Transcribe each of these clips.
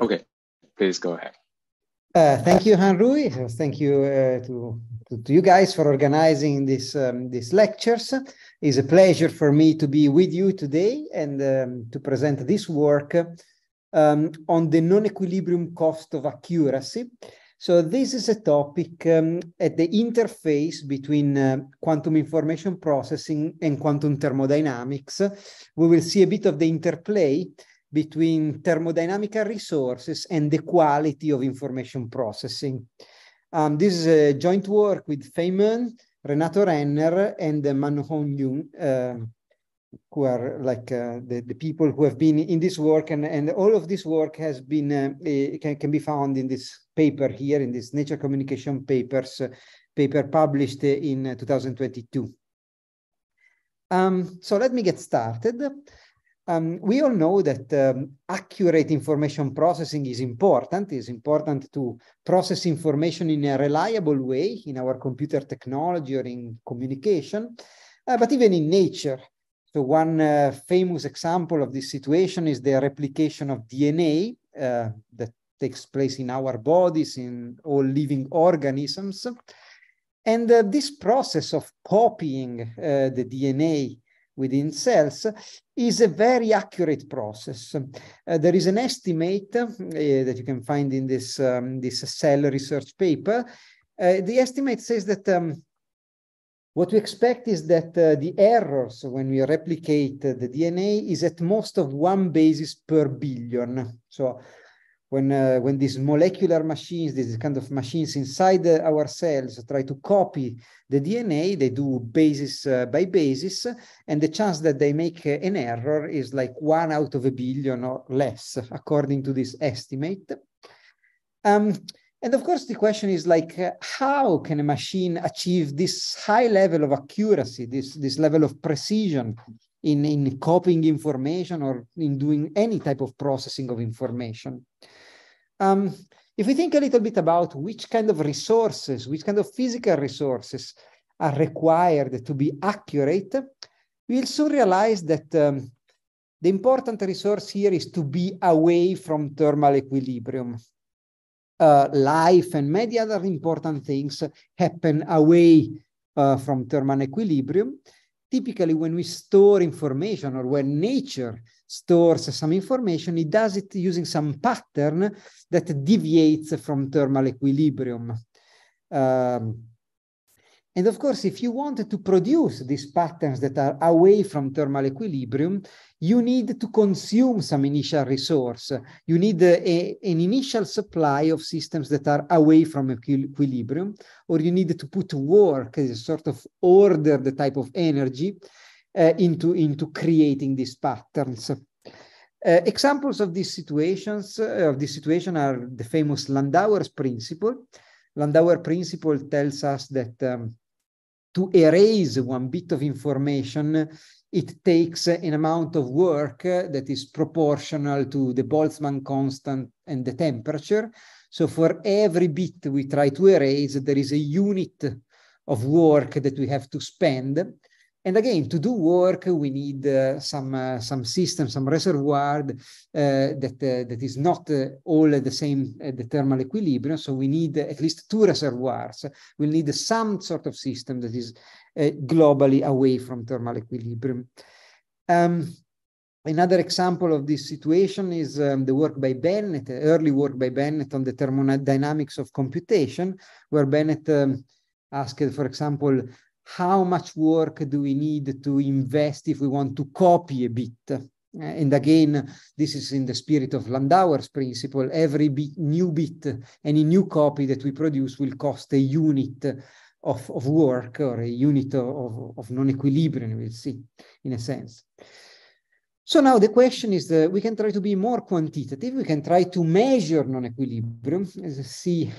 Okay, please go ahead. Uh, thank you, Han Rui. Thank you uh, to, to, to, you guys for organizing this, um, these lectures. It's a pleasure for me to be with you today and um, to present this work um, on the non-equilibrium cost of accuracy. So this is a topic um, at the interface between uh, quantum information processing and quantum thermodynamics. We will see a bit of the interplay between thermodynamical resources and the quality of information processing. Um, this is a joint work with Feynman, Renato Renner, and uh, Manhong Jung, uh, who are like uh, the, the people who have been in this work. And, and all of this work has been uh, can, can be found in this paper here, in this Nature Communication Papers uh, paper published in uh, 2022. Um, so let me get started. Um, we all know that um, accurate information processing is important. It's important to process information in a reliable way in our computer technology or in communication, uh, but even in nature. So, one uh, famous example of this situation is the replication of DNA uh, that takes place in our bodies, in all living organisms. And uh, this process of copying uh, the DNA within cells is a very accurate process. Uh, there is an estimate uh, that you can find in this, um, this cell research paper. Uh, the estimate says that um, what we expect is that uh, the errors when we replicate the DNA is at most of one basis per billion. So when uh, when these molecular machines, these kind of machines inside uh, our cells try to copy the DNA, they do basis uh, by basis, and the chance that they make uh, an error is like one out of a billion or less, according to this estimate. Um, and of course, the question is like, uh, how can a machine achieve this high level of accuracy, this, this level of precision in, in copying information or in doing any type of processing of information? Um, if we think a little bit about which kind of resources, which kind of physical resources are required to be accurate, we'll soon realize that um, the important resource here is to be away from thermal equilibrium. Uh, life and many other important things happen away uh, from thermal equilibrium. Typically, when we store information or when nature stores some information, it does it using some pattern that deviates from thermal equilibrium. Um, and of course, if you want to produce these patterns that are away from thermal equilibrium, you need to consume some initial resource. You need a, an initial supply of systems that are away from equilibrium, or you need to put work as a sort of order the type of energy uh, into, into creating these patterns. Uh, examples of these situations uh, of this situation are the famous Landauer's principle. Landauer principle tells us that um, to erase one bit of information, it takes an amount of work that is proportional to the Boltzmann constant and the temperature. So for every bit we try to erase, there is a unit of work that we have to spend. And again, to do work, we need uh, some uh, some system, some reservoir uh, that uh, that is not uh, all the same at the thermal equilibrium. So we need at least two reservoirs. We'll need some sort of system that is uh, globally away from thermal equilibrium. Um, Another example of this situation is um, the work by Bennett, early work by Bennett on the thermodynamics of computation, where Bennett um, asked, for example, how much work do we need to invest if we want to copy a bit? Eh, and again, this is in the spirit of Landauer's principle. Every bit, new bit, any new copy that we produce will cost a unit of, of work or a unit of, of non-equilibrium, we'll see, in a sense. So now the question is that uh, we can try to be more quantitative. We can try to measure non-equilibrium, see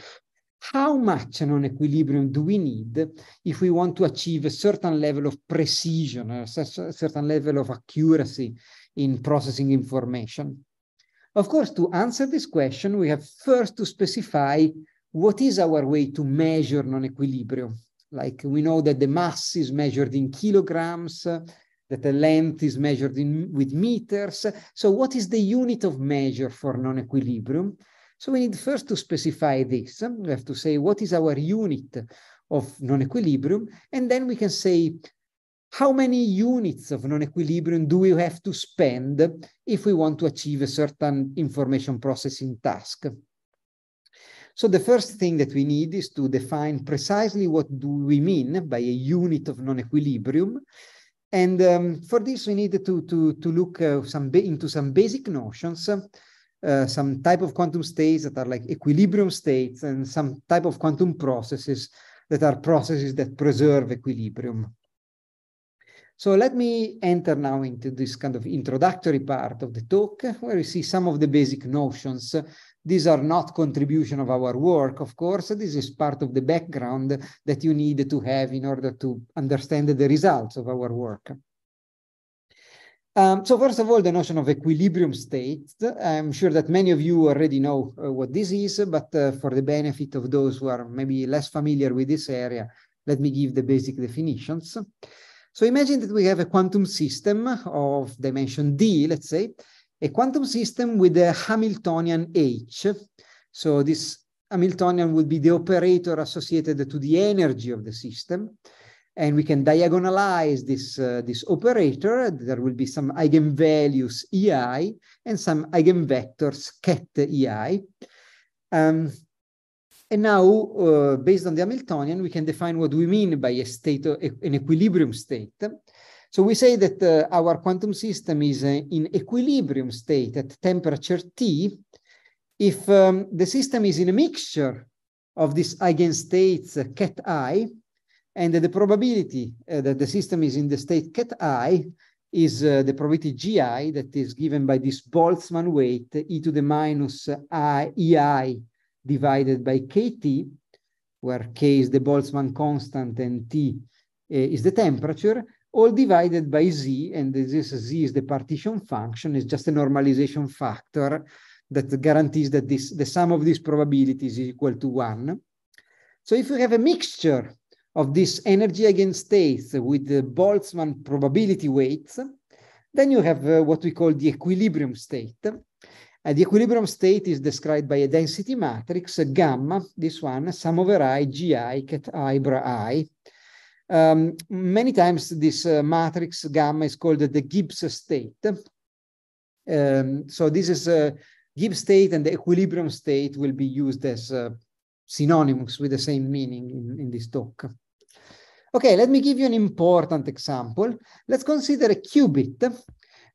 how much non-equilibrium do we need if we want to achieve a certain level of precision, a certain level of accuracy in processing information? Of course, to answer this question, we have first to specify what is our way to measure non-equilibrium. Like we know that the mass is measured in kilograms, that the length is measured in, with meters. So what is the unit of measure for non-equilibrium? So we need first to specify this. We have to say what is our unit of non-equilibrium, and then we can say how many units of non-equilibrium do we have to spend if we want to achieve a certain information processing task. So the first thing that we need is to define precisely what do we mean by a unit of non-equilibrium. And um, for this, we need to, to, to look uh, some into some basic notions. Uh, some type of quantum states that are like equilibrium states and some type of quantum processes that are processes that preserve equilibrium. So let me enter now into this kind of introductory part of the talk, where you see some of the basic notions. These are not contribution of our work, of course. This is part of the background that you need to have in order to understand the results of our work. Um, so first of all, the notion of equilibrium state. I'm sure that many of you already know uh, what this is, but uh, for the benefit of those who are maybe less familiar with this area, let me give the basic definitions. So imagine that we have a quantum system of dimension D, let's say, a quantum system with a Hamiltonian H. So this Hamiltonian would be the operator associated to the energy of the system and we can diagonalize this, uh, this operator. There will be some eigenvalues ei and some eigenvectors ket ei. Um, and now, uh, based on the Hamiltonian, we can define what we mean by a state, of, an equilibrium state. So we say that uh, our quantum system is uh, in equilibrium state at temperature T if um, the system is in a mixture of these eigenstates ket uh, i, and the probability uh, that the system is in the state cat i is uh, the probability gi that is given by this Boltzmann weight e to the minus i ei divided by kt, where k is the Boltzmann constant and t uh, is the temperature, all divided by z, and this z is the partition function, is just a normalization factor that guarantees that this the sum of these probabilities is equal to one. So if you have a mixture of this energy states with the Boltzmann probability weights, then you have uh, what we call the equilibrium state. Uh, the equilibrium state is described by a density matrix, gamma, this one, sum over i, gi, cat i, bra i. Um, many times this uh, matrix gamma is called the Gibbs state. Um, so this is a uh, Gibbs state and the equilibrium state will be used as uh, synonymous with the same meaning in, in this talk. Okay, let me give you an important example. Let's consider a qubit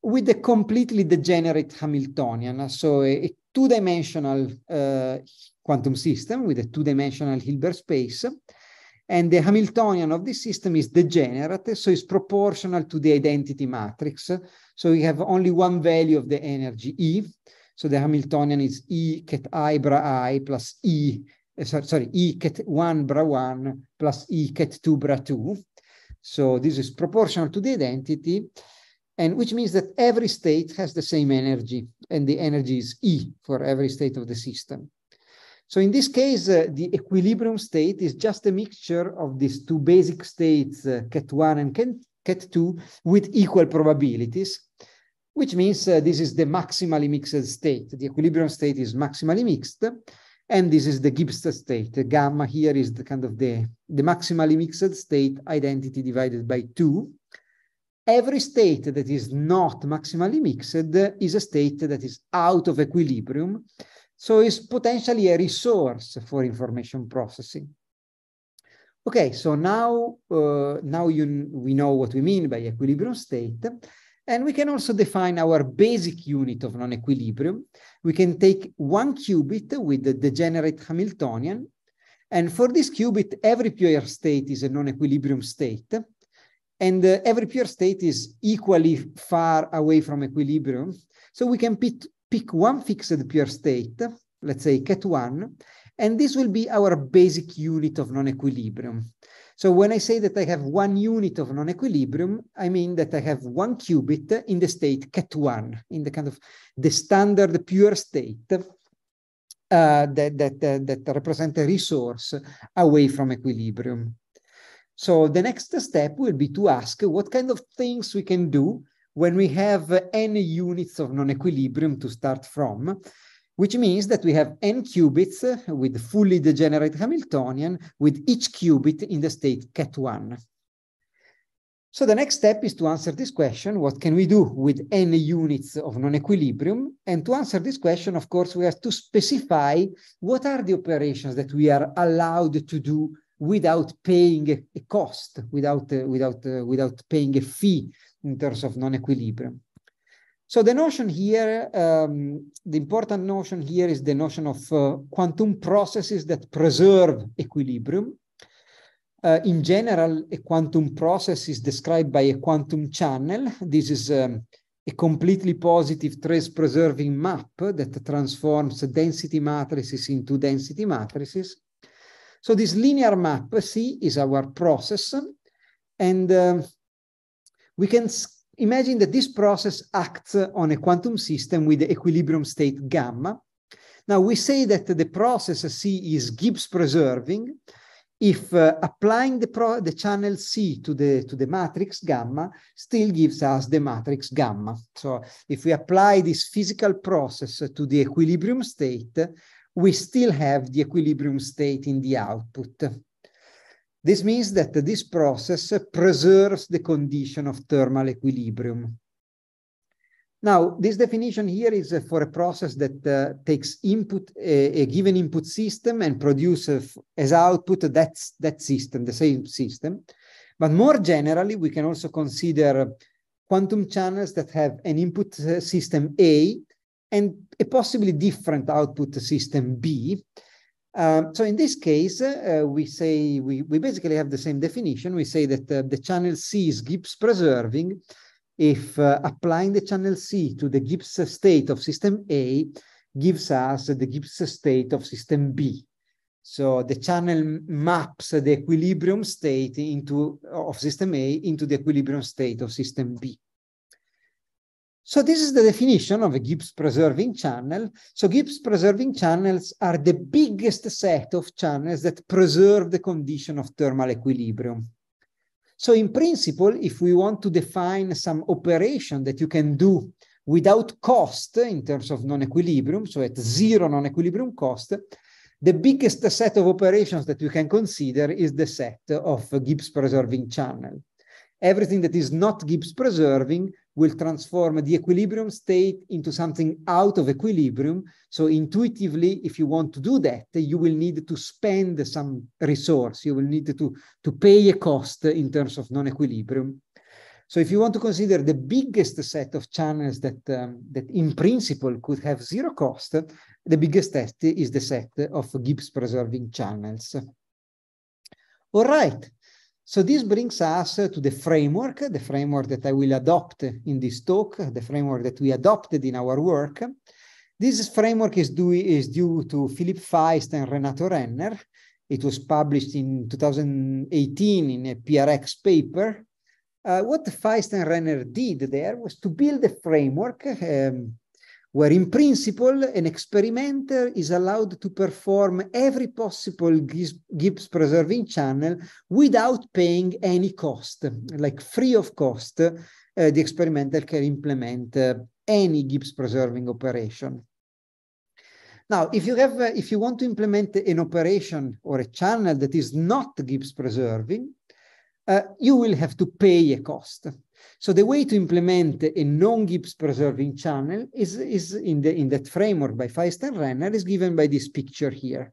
with a completely degenerate Hamiltonian, so a, a two-dimensional uh, quantum system with a two-dimensional Hilbert space. And the Hamiltonian of this system is degenerate, so it's proportional to the identity matrix. So we have only one value of the energy E. So the Hamiltonian is E ket i bra i plus E Eh, sorry, E ket 1 bra 1 plus E ket 2 bra 2. So this is proportional to the identity, and which means that every state has the same energy, and the energy is E for every state of the system. So in this case, uh, the equilibrium state is just a mixture of these two basic states, uh, ket 1 and ket 2, with equal probabilities, which means uh, this is the maximally mixed state. The equilibrium state is maximally mixed. And this is the Gibbs state. The gamma here is the kind of the, the maximally mixed state identity divided by two. Every state that is not maximally mixed is a state that is out of equilibrium. So is potentially a resource for information processing. Okay, so now, uh, now you, we know what we mean by equilibrium state. And we can also define our basic unit of non-equilibrium. We can take one qubit with the degenerate Hamiltonian. And for this qubit, every pure state is a non-equilibrium state. And uh, every pure state is equally far away from equilibrium. So we can pick one fixed pure state, let's say ket1, and this will be our basic unit of non-equilibrium. So when I say that I have one unit of non-equilibrium, I mean that I have one qubit in the state ket1, in the kind of the standard pure state uh, that, that, that, uh, that represent a resource away from equilibrium. So the next step will be to ask what kind of things we can do when we have n units of non-equilibrium to start from which means that we have n qubits uh, with fully degenerate Hamiltonian with each qubit in the state ket1. So the next step is to answer this question, what can we do with n units of non-equilibrium? And to answer this question, of course, we have to specify what are the operations that we are allowed to do without paying a cost, without, uh, without, uh, without paying a fee in terms of non-equilibrium. So the notion here, um, the important notion here is the notion of uh, quantum processes that preserve equilibrium. Uh, in general, a quantum process is described by a quantum channel. This is um, a completely positive trace preserving map that transforms density matrices into density matrices. So this linear map C is our process and uh, we can Imagine that this process acts on a quantum system with the equilibrium state gamma. Now we say that the process C is Gibbs preserving if uh, applying the, the, channel C to the, to the matrix gamma still gives us the matrix gamma. So if we apply this physical process to the equilibrium state, we still have the equilibrium state in the output. This means that this process preserves the condition of thermal equilibrium. Now, this definition here is uh, for a process that uh, takes input, a, a, given input system and produces as output that, that system, the same system. But more generally, we can also consider quantum channels that have an input uh, system A and a possibly different output system B, um, so in this case, uh, we say we, we basically have the same definition. We say that uh, the channel C is Gibbs preserving if uh, applying the channel C to the Gibbs state of system A gives us the Gibbs state of system B. So the channel maps the equilibrium state into of system A into the equilibrium state of system B. So this is the definition of a Gibbs preserving channel. So Gibbs preserving channels are the biggest set of channels that preserve the condition of thermal equilibrium. So in principle, if we want to define some operation that you can do without cost in terms of non-equilibrium, so at zero non-equilibrium cost, the biggest set of operations that we can consider is the set of Gibbs preserving channel. Everything that is not Gibbs preserving will transform the equilibrium state into something out of equilibrium. So intuitively, if you want to do that, you will need to spend some resource. You will need to, to pay a cost in terms of non-equilibrium. So if you want to consider the biggest set of channels that, um, that in principle could have zero cost, the biggest test is the set of Gibbs preserving channels. All right. So this brings us to the framework, the framework that I will adopt in this talk, the framework that we adopted in our work. This framework is due, is due to Philip Feist and Renato Renner. It was published in 2018 in a PRX paper. Uh, what Feist and Renner did there was to build a framework um, where in principle an experimenter is allowed to perform every possible Gibbs preserving channel without paying any cost, like free of cost, uh, the experimenter can implement uh, any Gibbs preserving operation. Now, if you have, uh, if you want to implement an operation or a channel that is not Gibbs preserving, uh, you will have to pay a cost. So the way to implement a non-Gibbs preserving channel is, is in, the, in that framework by Feist-Renner is given by this picture here.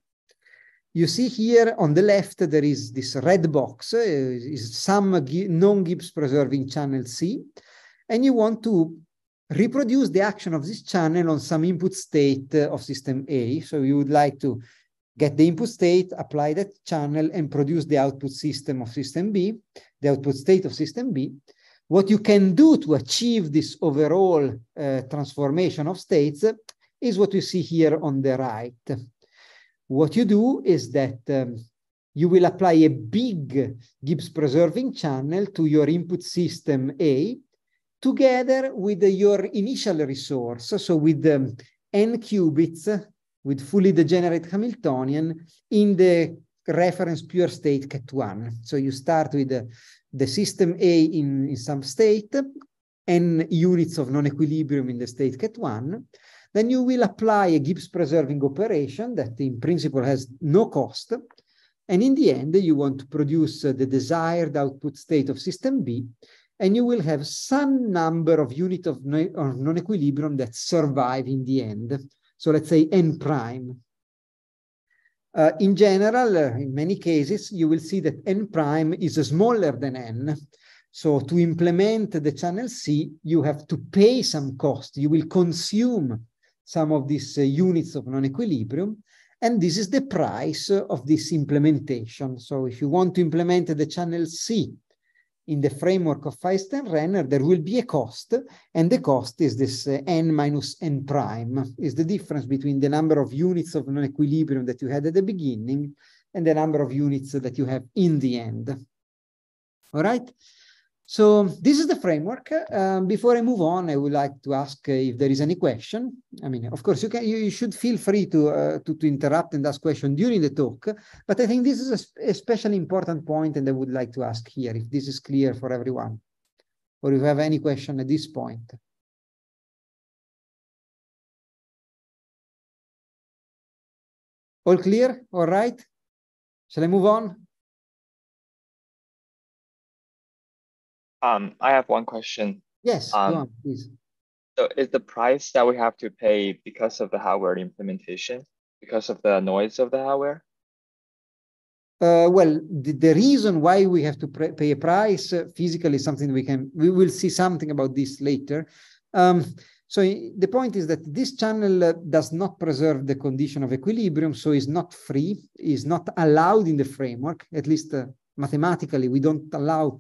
You see here on the left, there is this red box, uh, is some non-Gibbs preserving channel C, and you want to reproduce the action of this channel on some input state uh, of system A. So you would like to get the input state, apply that channel, and produce the output system of system B, the output state of system B. What you can do to achieve this overall uh, transformation of states is what you see here on the right. What you do is that um, you will apply a big Gibbs preserving channel to your input system A together with your initial resource, so with um, n qubits with fully degenerate Hamiltonian in the reference pure state ket1. So you start with uh, the system A in, in some state, n units of non-equilibrium in the state cat 1, then you will apply a Gibbs preserving operation that in principle has no cost. And in the end, you want to produce uh, the desired output state of system B, and you will have some number of unit of non-equilibrium that survive in the end. So let's say n prime uh, in general, uh, in many cases, you will see that n prime is smaller than n. So to implement the channel C, you have to pay some cost. You will consume some of these uh, units of non-equilibrium. And this is the price of this implementation. So if you want to implement the channel C in the framework of Feist-Renner, there will be a cost, and the cost is this uh, n minus n prime, is the difference between the number of units of non-equilibrium that you had at the beginning and the number of units that you have in the end. All right? So this is the framework. Um, before I move on, I would like to ask uh, if there is any question. I mean, of course, you can. You, you should feel free to, uh, to, to interrupt and ask question during the talk. But I think this is a especially important point, and I would like to ask here if this is clear for everyone, or if you have any question at this point. All clear? All right? Shall I move on? Um, I have one question. Yes, um, on, please. So is the price that we have to pay because of the hardware implementation, because of the noise of the hardware? Uh, well, the, the, reason why we have to pay a price uh, physically is something we can, we will see something about this later. Um, so the point is that this channel uh, does not preserve the condition of equilibrium, so is not free, is not allowed in the framework, at least uh, mathematically, we don't allow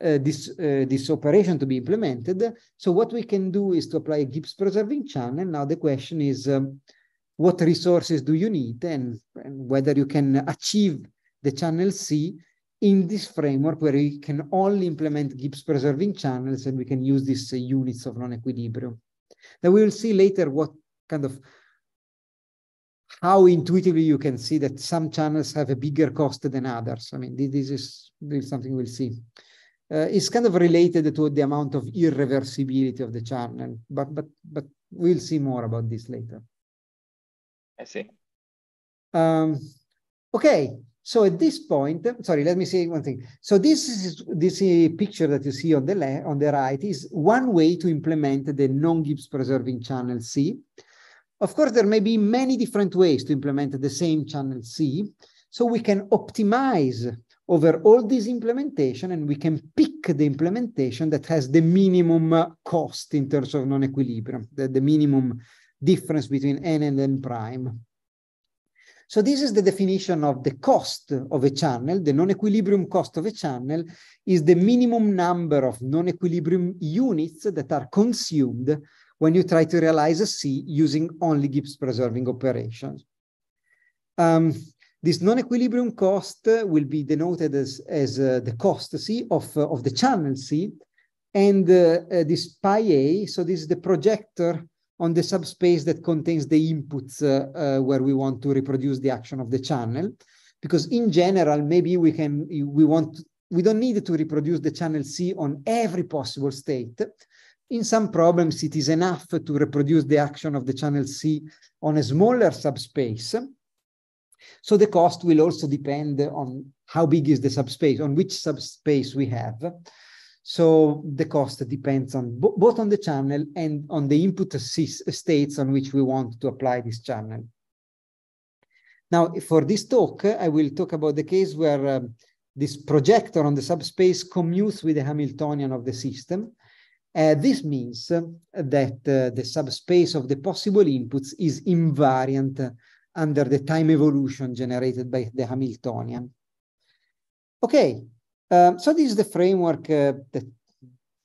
uh, this, uh, this operation to be implemented. So what we can do is to apply a Gibbs preserving channel. Now the question is, um, what resources do you need and, and, whether you can achieve the channel C in this framework where we can only implement Gibbs preserving channels and we can use these uh, units of non-equilibrium. Now we will see later what kind of how intuitively you can see that some channels have a bigger cost than others. I mean, this is, this is something we'll see. Uh, is kind of related to the amount of irreversibility of the channel, but, but, but we'll see more about this later. I see. Um, okay, so at this point, sorry, let me say one thing. So this is this picture that you see on the left, on the right is one way to implement the non-Gibbs preserving channel C. Of course, there may be many different ways to implement the same channel C. So we can optimize over all these implementation and we can pick the implementation that has the minimum cost in terms of non-equilibrium, the, the minimum difference between n and n prime. So this is the definition of the cost of a channel. The non-equilibrium cost of a channel is the minimum number of non-equilibrium units that are consumed when you try to realize a C using only Gibbs preserving operations. Um, this non-equilibrium cost will be denoted as, as uh, the cost C of, uh, of the channel C, and uh, this pi A, so this is the projector on the subspace that contains the inputs uh, uh, where we want to reproduce the action of the channel because in general maybe we can we want we don't need to reproduce the channel c on every possible state in some problems it is enough to reproduce the action of the channel c on a smaller subspace so the cost will also depend on how big is the subspace, on which subspace we have. So the cost depends on both on the channel and on the input states on which we want to apply this channel. Now, for this talk, I will talk about the case where um, this projector on the subspace commutes with the Hamiltonian of the system. Uh, this means uh, that uh, the subspace of the possible inputs is invariant under the time evolution generated by the Hamiltonian. Okay, um, so this is the framework uh, that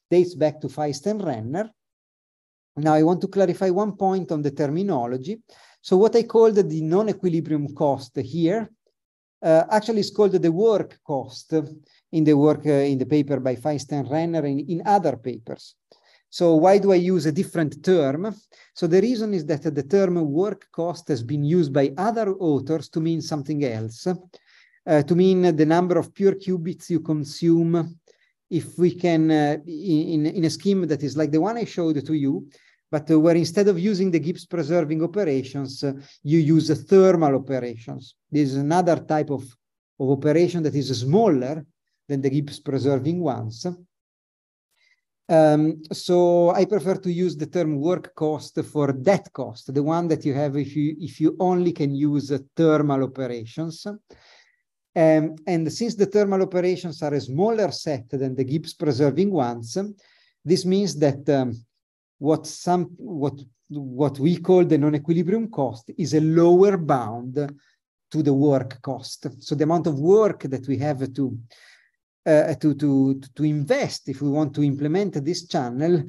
dates back to Feist and Renner. Now I want to clarify one point on the terminology. So what I called the non-equilibrium cost here uh, actually is called the work cost in the work uh, in the paper by Feist and Renner and in other papers. So why do I use a different term? So the reason is that the term work cost has been used by other authors to mean something else, uh, to mean the number of pure qubits you consume if we can, uh, in, in a scheme that is like the one I showed to you, but uh, where instead of using the Gibbs preserving operations, uh, you use the thermal operations. This is another type of, of operation that is smaller than the Gibbs preserving ones um, so I prefer to use the term work cost for that cost, the one that you have if you if you only can use uh, thermal operations. Um, and since the thermal operations are a smaller set than the Gibbs preserving ones, this means that um, what some what what we call the non-equilibrium cost is a lower bound to the work cost. So the amount of work that we have to uh, to, to, to invest if we want to implement this channel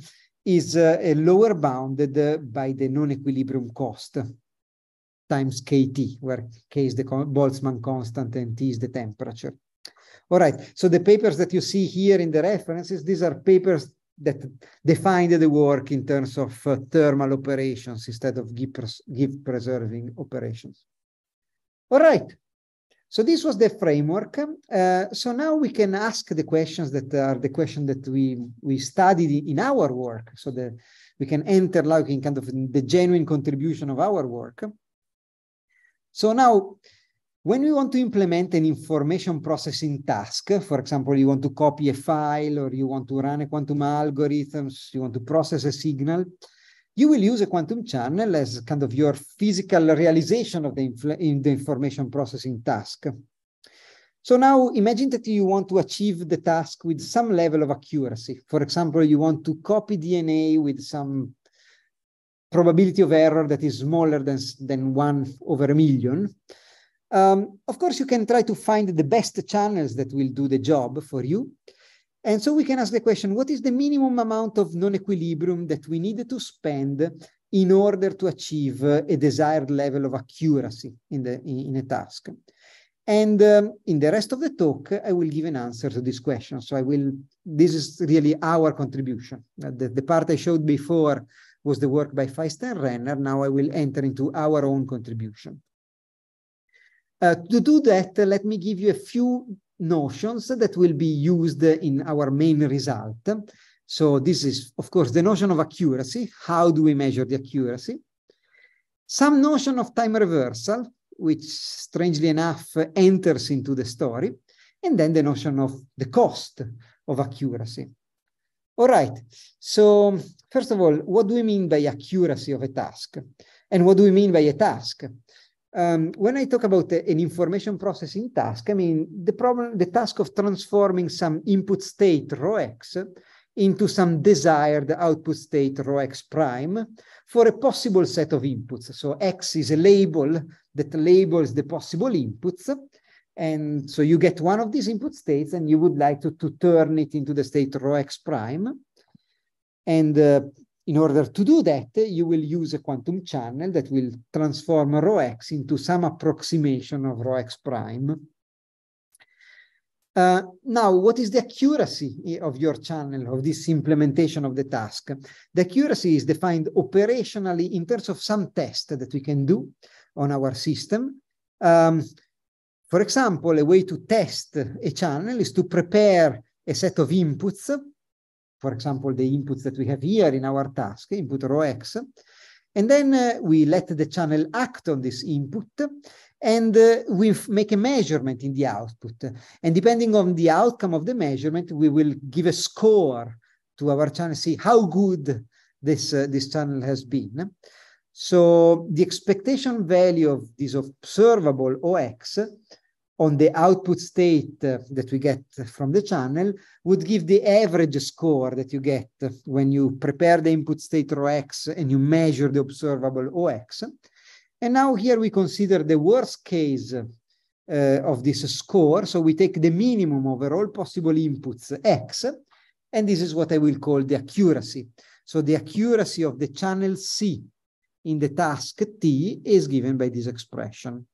is uh, a lower bounded by the non-equilibrium cost times kT, where k is the Boltzmann constant and t is the temperature. All right, so the papers that you see here in the references, these are papers that defined the work in terms of uh, thermal operations instead of Gibbs preserving operations. All right, so this was the framework. Uh, so now we can ask the questions that are the question that we we studied in our work. So that we can enter like in kind of the genuine contribution of our work. So now, when we want to implement an information processing task, for example, you want to copy a file or you want to run a quantum algorithm, you want to process a signal, you will use a quantum channel as kind of your physical realization of the, in the information processing task. So now imagine that you want to achieve the task with some level of accuracy. For example, you want to copy DNA with some probability of error that is smaller than, than one over a million. Um, of course, you can try to find the best channels that will do the job for you. And so we can ask the question, what is the minimum amount of non-equilibrium that we need to spend in order to achieve a desired level of accuracy in, the, in, a task? And um, in the rest of the talk, I will give an answer to this question. So I will, this is really our contribution. Uh, the, the part I showed before was the work by Feist and Renner. Now I will enter into our own contribution. Uh, to do that, uh, let me give you a few notions that will be used in our main result. So this is, of course, the notion of accuracy. How do we measure the accuracy? Some notion of time reversal, which strangely enough enters into the story, and then the notion of the cost of accuracy. All right, so first of all, what do we mean by accuracy of a task? And what do we mean by a task? Um, when I talk about an information processing task, I mean the problem, the task of transforming some input state rho x into some desired output state rho x prime for a possible set of inputs. So x is a label that labels the possible inputs. And so you get one of these input states and you would like to, to turn it into the state rho x prime. And uh, in order to do that, you will use a quantum channel that will transform rho x into some approximation of rho x prime. Uh, now, what is the accuracy eh, of your channel, of this implementation of the task? The accuracy is defined operationally in terms of some test that we can do on our system. Um, for example, a way to test a channel is to prepare a set of inputs for example, the inputs that we have here in our task, input row X. And then uh, we let the channel act on this input and uh, we make a measurement in the output. And depending on the outcome of the measurement, we will give a score to our channel, see how good this, uh, this channel has been. So the expectation value of this observable OX on the output state uh, that we get from the channel would give the average score that you get when you prepare the input state rho x and you measure the observable ox. And now here we consider the worst case uh, of this score. So we take the minimum over all possible inputs x, and this is what I will call the accuracy. So the accuracy of the channel C in the task T is given by this expression.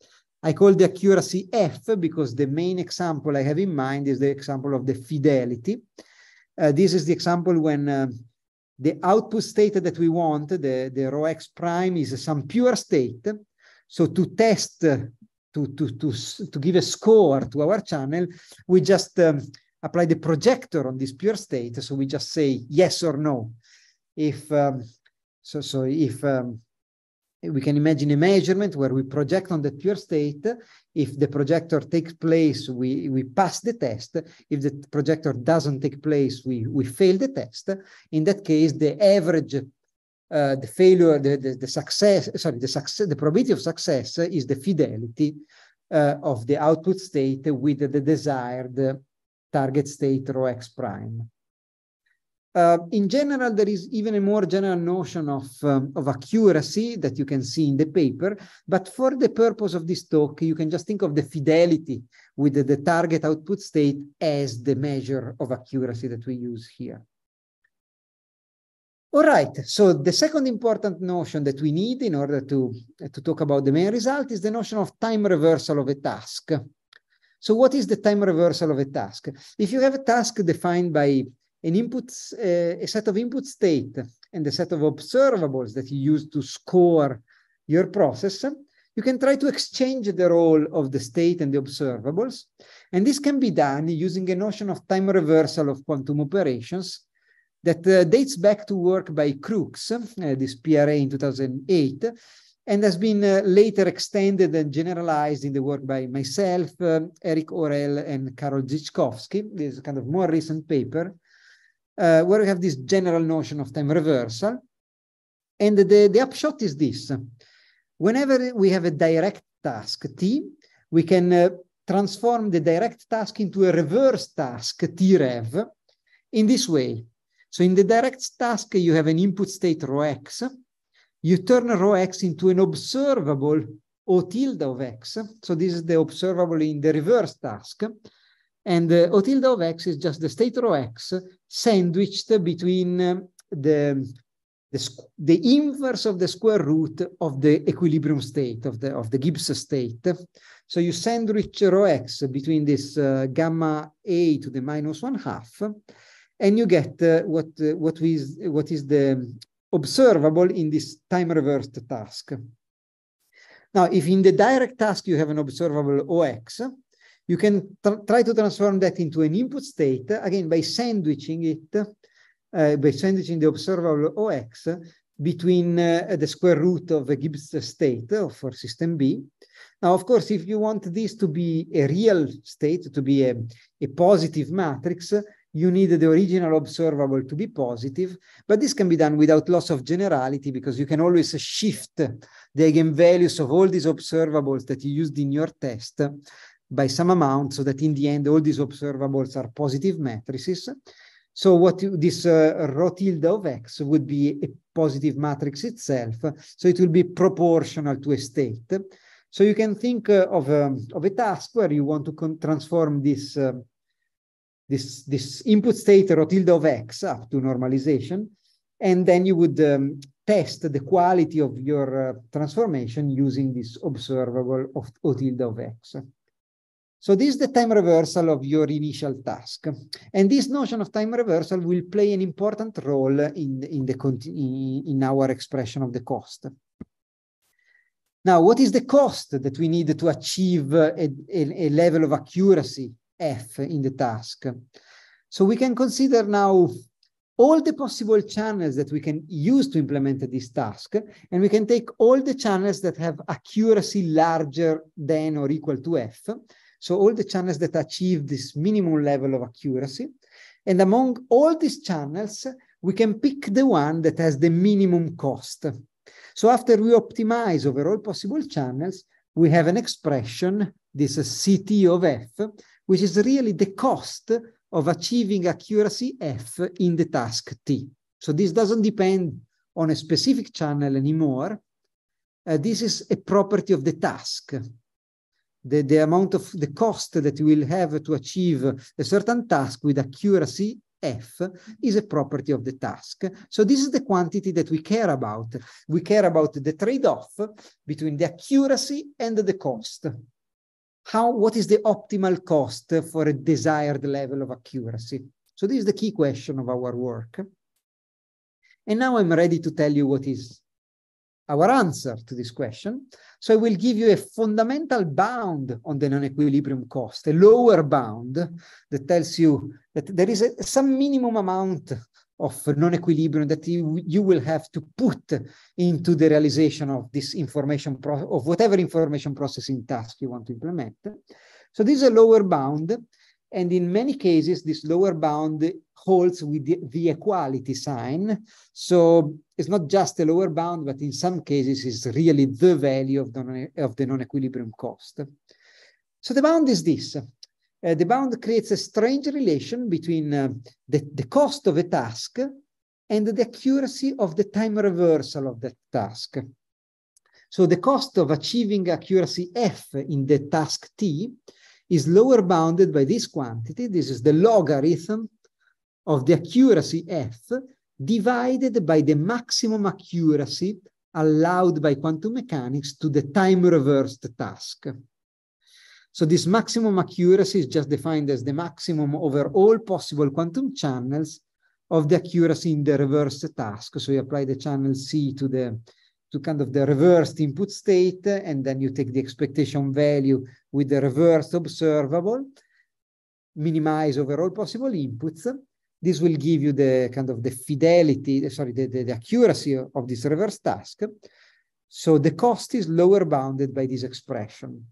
I call the accuracy F because the main example I have in mind is the example of the fidelity. Uh, this is the example when uh, the output state that we want, the, the rho x prime, is some pure state. So to test, uh, to, to, to, to give a score to our channel, we just um, apply the projector on this pure state. So we just say yes or no. If um, so, so if um, we can imagine a measurement where we project on the pure state. If the projector takes place, we, we pass the test. If the projector doesn't take place, we, we fail the test. In that case, the average, uh, the failure, the, the, the, success, sorry, the success, the probability of success is the fidelity uh, of the output state with the desired target state rho x prime. Uh, in general, there is even a more general notion of, um, of accuracy that you can see in the paper, but for the purpose of this talk, you can just think of the fidelity with the, the target output state as the measure of accuracy that we use here. All right, so the second important notion that we need in order to, uh, to talk about the main result is the notion of time reversal of a task. So what is the time reversal of a task? If you have a task defined by an input, eh, a set of input state and a set of observables that you use to score your process, you can try to exchange the role of the state and the observables. And this can be done using a notion of time reversal of quantum operations that uh, dates back to work by Crookes, uh, this PRA in 2008, and has been uh, later extended and generalized in the work by myself, uh, Eric Orel, and Karol Zichkovsky, this kind of more recent paper, uh, where we have this general notion of time reversal. And the, the upshot is this. Whenever we have a direct task T, we can uh, transform the direct task into a reverse task T-rev in this way. So in the direct task, you have an input state rho x. You turn rho x into an observable O tilde of x. So this is the observable in the reverse task. And the uh, tilde of x is just the state of x sandwiched between uh, the, the, the, inverse of the square root of the equilibrium state, of the, of the Gibbs state. So you sandwich rho x between this uh, gamma a to the minus one half, and you get uh, what, uh, what, is, what is the observable in this time reversed task. Now, if in the direct task you have an observable OX, you can try to transform that into an input state, again, by sandwiching it, uh, by sandwiching the observable OX between uh, the square root of a Gibbs state for system B. Now, of course, if you want this to be a real state, to be a, a positive matrix, you need the original observable to be positive, but this can be done without loss of generality because you can always shift the eigenvalues of all these observables that you used in your test by some amount so that in the end all these observables are positive matrices. So what you, this uh, rho tilde of x would be a positive matrix itself, so it will be proportional to a state. So you can think uh, of, a, um, of a task where you want to transform this, uh, this, this input state rho tilde of x up to normalization, and then you would um, test the quality of your uh, transformation using this observable of O tilde of x. So this is the time reversal of your initial task. And this notion of time reversal will play an important role in, in, the, in our expression of the cost. Now, what is the cost that we need to achieve a, a, a level of accuracy F in the task? So we can consider now all the possible channels that we can use to implement this task, and we can take all the channels that have accuracy larger than or equal to F, so all the channels that achieve this minimum level of accuracy. And among all these channels, we can pick the one that has the minimum cost. So after we optimize over all possible channels, we have an expression, this CT of F, which is really the cost of achieving accuracy F in the task T. So this doesn't depend on a specific channel anymore. Uh, this is a property of the task the, the amount of the cost that you will have to achieve a certain task with accuracy F is a property of the task. So this is the quantity that we care about. We care about the trade-off between the accuracy and the cost. How, what is the optimal cost for a desired level of accuracy? So this is the key question of our work. And now I'm ready to tell you what is our answer to this question. So I will give you a fundamental bound on the non-equilibrium cost, a lower bound that tells you that there is a, some minimum amount of non-equilibrium that you, you will have to put into the realization of this information of whatever information processing task you want to implement. So this is a lower bound and in many cases, this lower bound holds with the, the, equality sign. So it's not just a lower bound, but in some cases is really the value of the, of the non-equilibrium cost. So the bound is this. Uh, the bound creates a strange relation between uh, the, the cost of a task and the accuracy of the time reversal of that task. So the cost of achieving accuracy F in the task T is lower bounded by this quantity. This is the logarithm of the accuracy f divided by the maximum accuracy allowed by quantum mechanics to the time reversed task. So this maximum accuracy is just defined as the maximum over all possible quantum channels of the accuracy in the reverse task. So you apply the channel C to the to kind of the reversed input state, and then you take the expectation value with the reversed observable, minimize overall possible inputs. This will give you the kind of the fidelity, sorry, the, the, the accuracy of this reverse task. So the cost is lower bounded by this expression.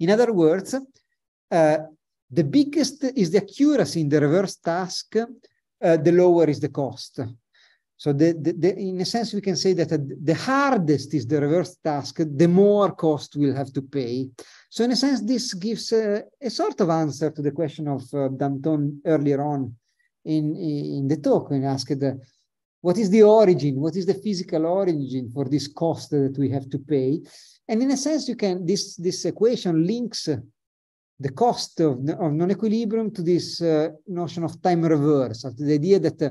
In other words, uh, the biggest is the accuracy in the reverse task, uh, the lower is the cost so the, the, the, in a sense, we can say that the hardest is the reverse task, the more cost we'll have to pay. So in a sense, this gives a, a sort of answer to the question of uh, Danton earlier on in, in the talk when asked, uh, what is the origin? What is the physical origin for this cost that we have to pay? And in a sense, you can this, this equation links uh, the cost of, of non-equilibrium to this uh, notion of time reverse, of the idea that uh,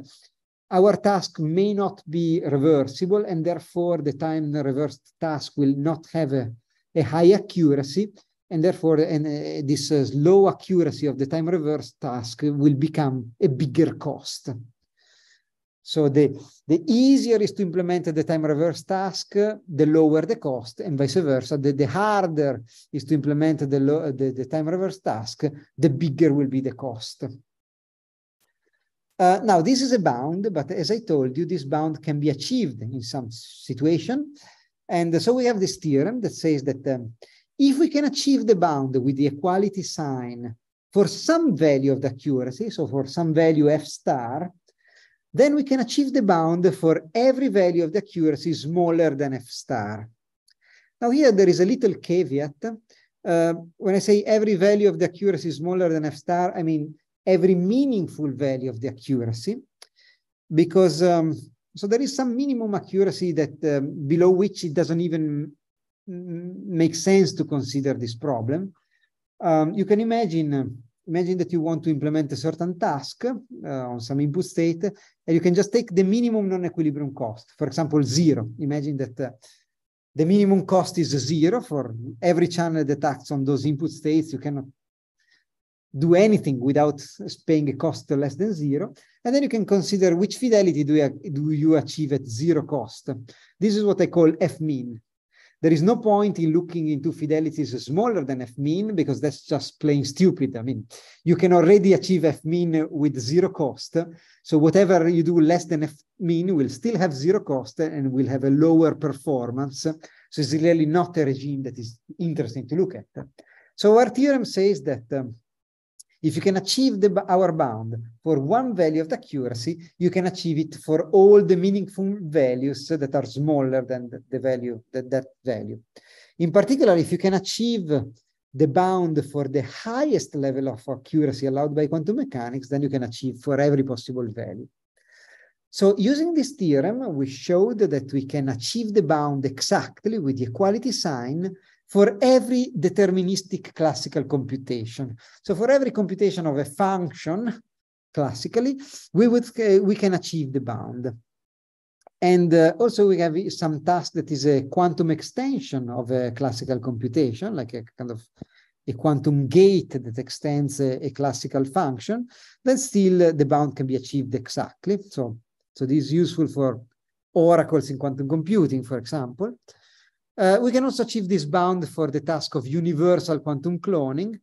our task may not be reversible and therefore the time reversed task will not have a, a high accuracy and therefore and, uh, this uh, low accuracy of the time reversed task will become a bigger cost. So the, the easier is to implement the time reverse task, the lower the cost, and vice versa. The, the harder is to implement the, the, the time reverse task, the bigger will be the cost. Uh, now, this is a bound, but as I told you, this bound can be achieved in some situation. And so we have this theorem that says that um, if we can achieve the bound with the equality sign for some value of the accuracy, so for some value f star, then we can achieve the bound for every value of the accuracy smaller than f star. Now here there is a little caveat. Uh, when I say every value of the accuracy smaller than f star, I mean every meaningful value of the accuracy because um, so there is some minimum accuracy that um, below which it doesn't even make sense to consider this problem. Um, you can imagine um, imagine that you want to implement a certain task uh, on some input state, and you can just take the minimum non-equilibrium cost, for example, zero. Imagine that uh, the minimum cost is zero for every channel that acts on those input states. You cannot do anything without paying a cost less than zero. And then you can consider which fidelity do you, do you achieve at zero cost. This is what I call F-mean. There is no point in looking into fidelities smaller than F-mean because that's just plain stupid. I mean, you can already achieve F-mean with zero cost. So whatever you do less than F-mean will still have zero cost and will have a lower performance. So it's really not a regime that is interesting to look at. So our theorem says that um, if you can achieve the, our bound for one value of the accuracy, you can achieve it for all the meaningful values that are smaller than the value, that, that value. In particular, if you can achieve the bound for the highest level of accuracy allowed by quantum mechanics, then you can achieve for every possible value. So using this theorem, we showed that we can achieve the bound exactly with the equality sign for every deterministic classical computation. So for every computation of a function, classically, we, would, uh, we can achieve the bound. And uh, also we have some task that is a quantum extension of a classical computation, like a kind of a quantum gate that extends a, a classical function, then still uh, the bound can be achieved exactly. So, so this is useful for oracles in quantum computing, for example. Uh, we can also achieve this bound for the task of universal quantum cloning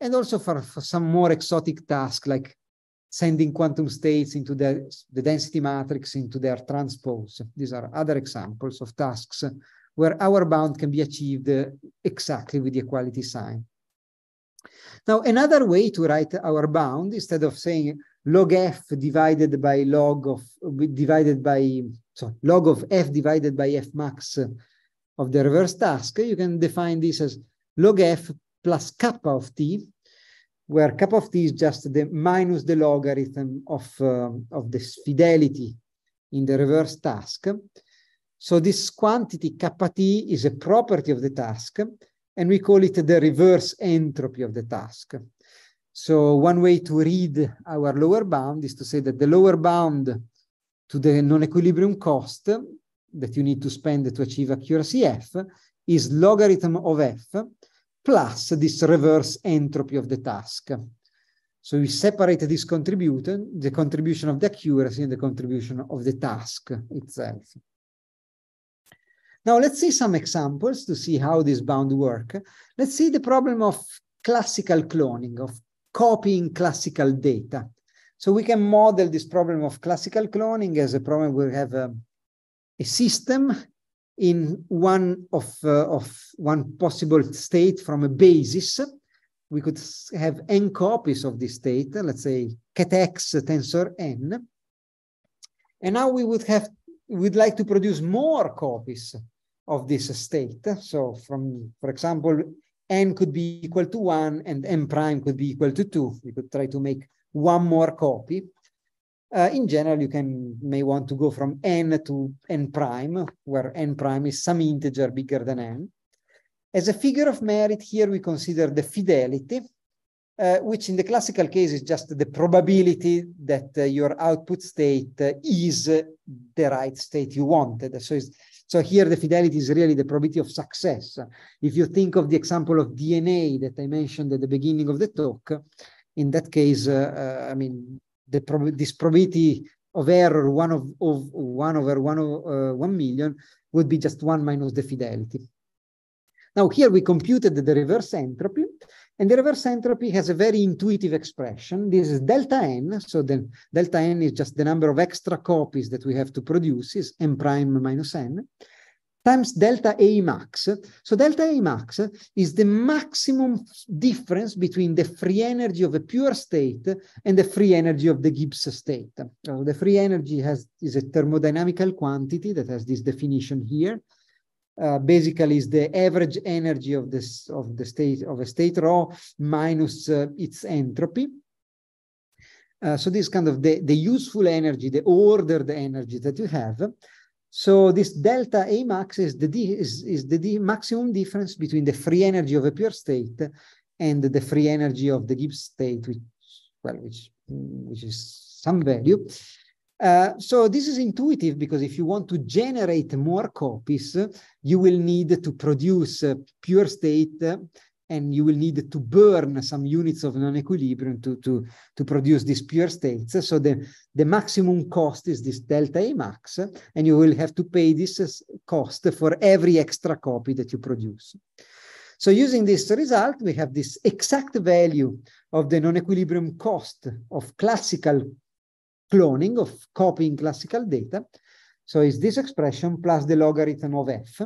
and also for, for some more exotic tasks like sending quantum states into the, the density matrix into their transpose. These are other examples of tasks where our bound can be achieved exactly with the equality sign. Now, another way to write our bound, instead of saying log f divided by log of divided by so log of f divided by f max of the reverse task, you can define this as log f plus kappa of t, where kappa of t is just the minus the logarithm of, uh, of this fidelity in the reverse task. So this quantity kappa t is a property of the task, and we call it the reverse entropy of the task. So one way to read our lower bound is to say that the lower bound to the non-equilibrium cost that you need to spend to achieve accuracy f is logarithm of f plus this reverse entropy of the task. So we separate this contribution, the contribution of the accuracy and the contribution of the task itself. Now let's see some examples to see how this bound work. Let's see the problem of classical cloning, of copying classical data. So we can model this problem of classical cloning as a problem we have um, a system in one of, uh, of one possible state from a basis. We could have n copies of this state, let's say ket x tensor n. And now we would have, we'd like to produce more copies of this state. So from, for example, n could be equal to one and n prime could be equal to two. We could try to make one more copy uh, in general, you can may want to go from n to n prime, where n prime is some integer bigger than n. As a figure of merit, here we consider the fidelity, uh, which in the classical case is just the probability that uh, your output state uh, is the right state you wanted. So, so here the fidelity is really the probability of success. If you think of the example of DNA that I mentioned at the beginning of the talk, in that case, uh, uh, I mean, the prob this probability of error one of, of one over one of uh, one million would be just one minus the fidelity. Now here we computed the reverse entropy, and the reverse entropy has a very intuitive expression. This is delta n, so then delta n is just the number of extra copies that we have to produce, is n prime minus n times delta A max. So delta A max is the maximum difference between the free energy of a pure state and the free energy of the Gibbs state. So the free energy has is a thermodynamical quantity that has this definition here. Uh, basically, is the average energy of this of the state of a state rho minus uh, its entropy. Uh, so this kind of the, the useful energy, the ordered energy that you have. So this delta A max is the, D, is, is the D maximum difference between the free energy of a pure state and the free energy of the Gibbs state, which, well, which, which is some value. Uh, so this is intuitive because if you want to generate more copies, you will need to produce pure state and you will need to burn some units of non-equilibrium to, to, to produce these pure states. So the, the maximum cost is this delta A max, and you will have to pay this cost for every extra copy that you produce. So using this result, we have this exact value of the non-equilibrium cost of classical cloning, of copying classical data. So it's this expression plus the logarithm of f.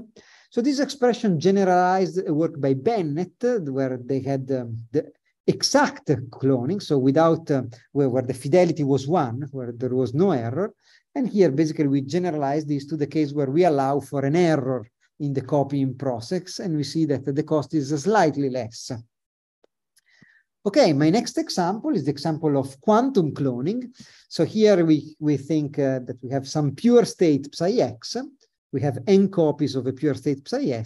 So this expression generalized a work by Bennett, where they had um, the exact cloning, so without uh, where, where, the fidelity was one, where there was no error. And here, basically, we generalize this to the case where we allow for an error in the copying process, and we see that the cost is slightly less. Okay, my next example is the example of quantum cloning. So here we, we think uh, that we have some pure state psi x, we have n copies of a pure state psi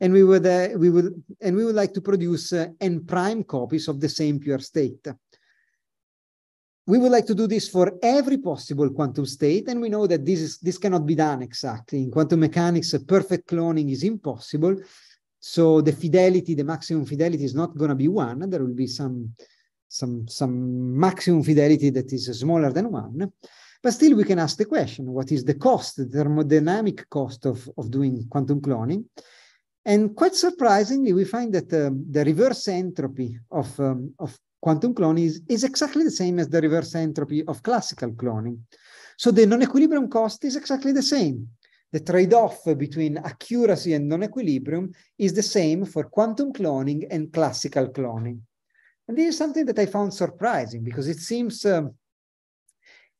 and we would uh, we would and we would like to produce uh, n prime copies of the same pure state. We would like to do this for every possible quantum state, and we know that this is this cannot be done exactly. In quantum mechanics, a perfect cloning is impossible. So the fidelity, the maximum fidelity is not going to be one. There will be some some some maximum fidelity that is smaller than one. But still, we can ask the question, what is the cost, the thermodynamic cost of, of doing quantum cloning? And quite surprisingly, we find that um, the reverse entropy of, um, of quantum cloning is, is exactly the same as the reverse entropy of classical cloning. So the non-equilibrium cost is exactly the same. The trade-off between accuracy and non-equilibrium is the same for quantum cloning and classical cloning. And this is something that I found surprising because it seems um,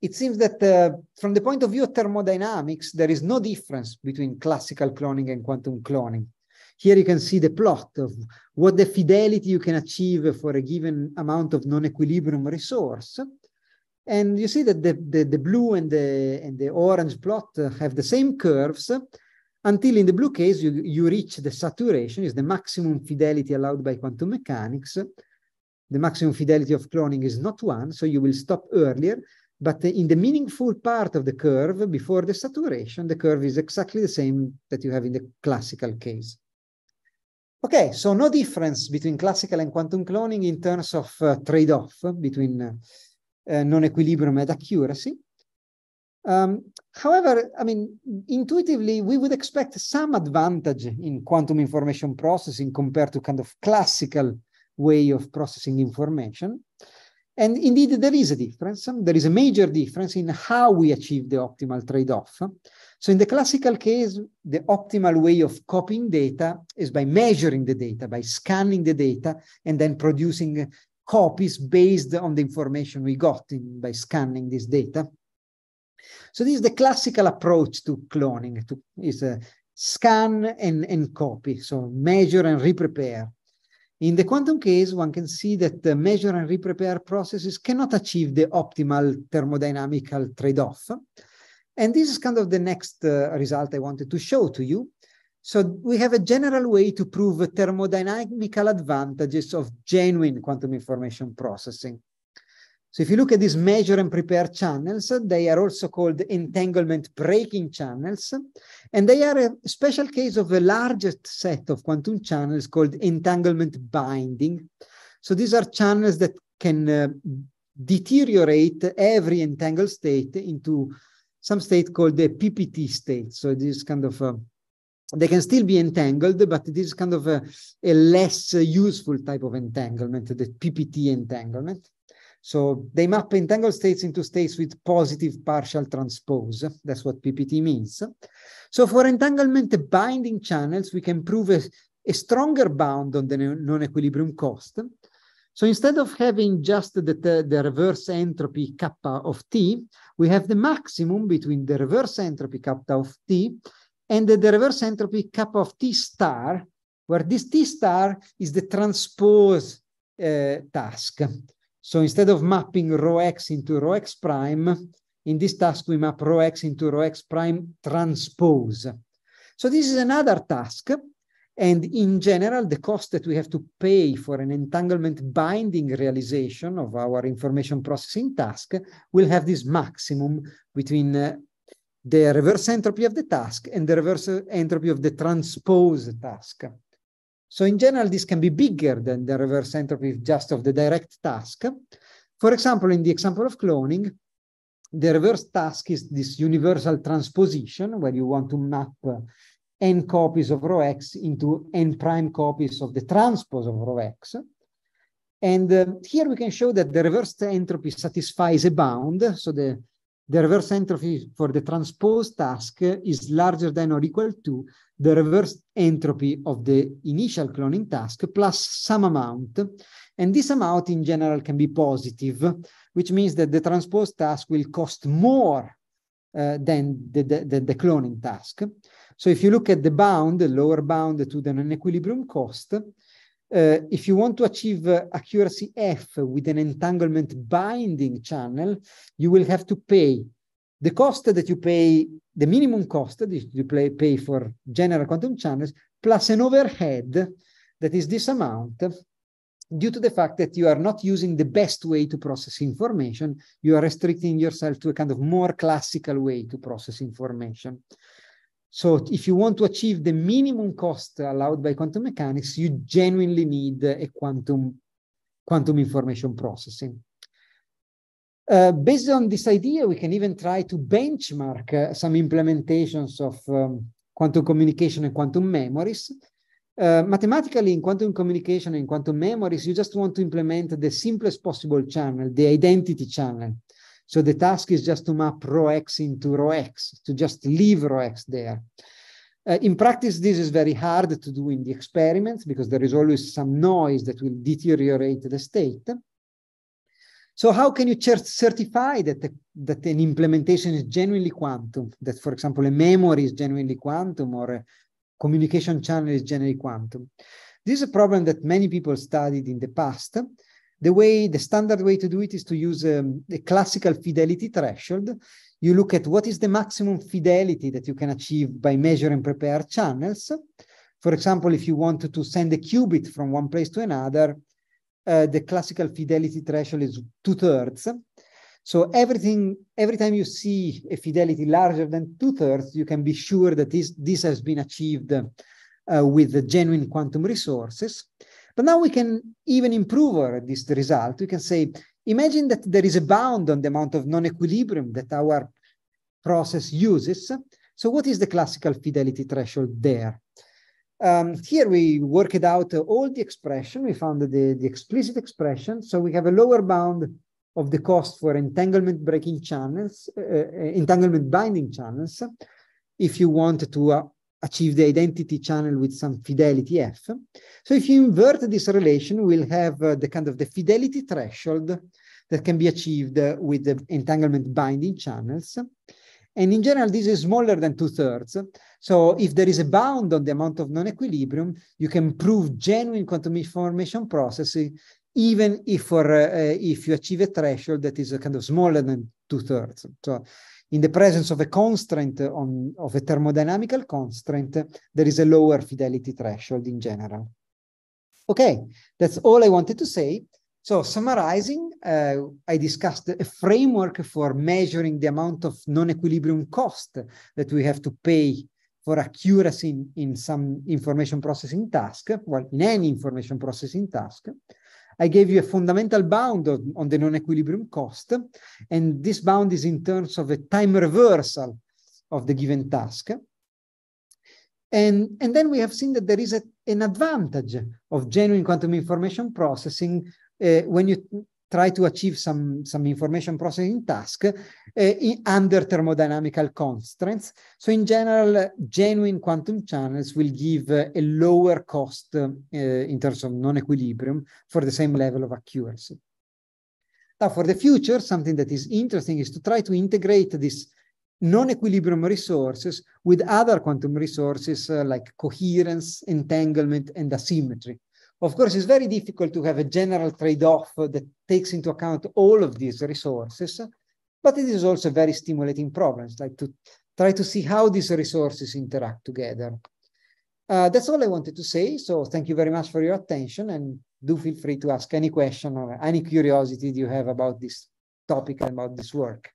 it seems that uh, from the point of view of thermodynamics, there is no difference between classical cloning and quantum cloning. Here you can see the plot of what the fidelity you can achieve for a given amount of non-equilibrium resource. And you see that the, the, the, blue and the, and the orange plot uh, have the same curves until in the blue case you, you reach the saturation, is the maximum fidelity allowed by quantum mechanics. The maximum fidelity of cloning is not one, so you will stop earlier. But in the meaningful part of the curve before the saturation, the curve is exactly the same that you have in the classical case. Okay, so no difference between classical and quantum cloning in terms of uh, trade-off between uh, uh non-equilibrium and accuracy. Um, however, I mean, intuitively, we would expect some advantage in quantum information processing compared to kind of classical way of processing information. And indeed, there is a difference. There is a major difference in how we achieve the optimal trade-off. So in the classical case, the optimal way of copying data is by measuring the data, by scanning the data, and then producing copies based on the information we got in, by scanning this data. So this is the classical approach to cloning, to, is a uh, scan and, and copy, so measure and re-prepare. In the quantum case, one can see that the measure and reprepare processes cannot achieve the optimal thermodynamical trade-off. And this is kind of the next uh, result I wanted to show to you. So we have a general way to prove thermodynamical advantages of genuine quantum information processing. So if you look at these measure and prepare channels, they are also called entanglement breaking channels. And they are a special case of the largest set of quantum channels called entanglement binding. So these are channels that can uh, deteriorate every entangled state into some state called the PPT state. So this kind of uh, they can still be entangled, but this is kind of a, a less useful type of entanglement, the PPT entanglement. So they map entangled states into states with positive partial transpose. That's what PPT means. So for entanglement binding channels, we can prove a, a stronger bound on the non-equilibrium cost. So instead of having just the, the, the, reverse entropy kappa of t, we have the maximum between the reverse entropy kappa of t and the, the reverse entropy kappa of t star, where this t star is the transpose uh, task. So instead of mapping rho x into rho x prime, in this task we map rho x into rho x prime transpose. So this is another task. And in general, the cost that we have to pay for an entanglement binding realization of our information processing task will have this maximum between uh, the reverse entropy of the task and the reverse entropy of the transpose task. So in general, this can be bigger than the reverse entropy just of the direct task. For example, in the example of cloning, the reverse task is this universal transposition where you want to map uh, n copies of rho x into n prime copies of the transpose of rho x. And uh, here we can show that the reverse entropy satisfies a bound. So the the reverse entropy for the transpose task is larger than or equal to the reverse entropy of the initial cloning task plus some amount. And this amount in general can be positive, which means that the transpose task will cost more uh, than the, the, the, cloning task. So if you look at the bound, the lower bound to the non-equilibrium cost, uh, if you want to achieve uh, accuracy F with an entanglement binding channel, you will have to pay the cost that you pay, the minimum cost that you play, pay for general quantum channels, plus an overhead that is this amount due to the fact that you are not using the best way to process information, you are restricting yourself to a kind of more classical way to process information. So if you want to achieve the minimum cost allowed by quantum mechanics, you genuinely need a quantum, quantum information processing. Uh, based on this idea, we can even try to benchmark uh, some implementations of um, quantum communication and quantum memories. Uh, mathematically, in quantum communication and quantum memories, you just want to implement the simplest possible channel, the identity channel. So the task is just to map row x into row x, to just leave row x there. Uh, in practice, this is very hard to do in the experiments because there is always some noise that will deteriorate the state. So how can you certify that, the, that an implementation is genuinely quantum, that, for example, a memory is genuinely quantum or a communication channel is genuinely quantum? This is a problem that many people studied in the past. The way, the standard way to do it is to use um, the classical fidelity threshold. You look at what is the maximum fidelity that you can achieve by measuring prepared channels. For example, if you want to send a qubit from one place to another, uh, the classical fidelity threshold is two thirds. So everything, every time you see a fidelity larger than two thirds, you can be sure that this, this has been achieved uh, with the genuine quantum resources. But now we can even improve this result. We can say, imagine that there is a bound on the amount of non-equilibrium that our process uses. So what is the classical fidelity threshold there? Um, here we worked out uh, all the expression. We found the, the explicit expression. So we have a lower bound of the cost for entanglement breaking channels, uh, uh entanglement binding channels. If you want to uh, achieve the identity channel with some fidelity f. So if you invert this relation, we'll have uh, the kind of the fidelity threshold that can be achieved uh, with the entanglement binding channels. And in general, this is smaller than two thirds. So if there is a bound on the amount of non-equilibrium, you can prove genuine quantum information processing, even if, for, uh, uh if you achieve a threshold that is kind of smaller than two thirds. So in the presence of a constraint on, of a thermodynamical constraint, there is a lower fidelity threshold in general. Okay, that's all I wanted to say. So summarizing, uh, I discussed a framework for measuring the amount of non-equilibrium cost that we have to pay for accuracy in, in some information processing task, well, in any information processing task. I gave you a fundamental bound on the non-equilibrium cost, and this bound is in terms of a time reversal of the given task. And, and then we have seen that there is a, an advantage of genuine quantum information processing uh, when you try to achieve some, some information processing task uh, in, under thermodynamical constraints. So in general, uh, genuine quantum channels will give uh, a lower cost eh, in terms of non-equilibrium for the same level of accuracy. Now for the future, something that is interesting is to try to integrate these non-equilibrium resources with other quantum resources like coherence, entanglement, and asymmetry. Of course, it's very difficult to have a general trade-off that takes into account all of these resources, but it is also very stimulating problems, like to try to see how these resources interact together. Uh, that's all I wanted to say. So thank you very much for your attention and do feel free to ask any question or any curiosity you have about this topic and about this work.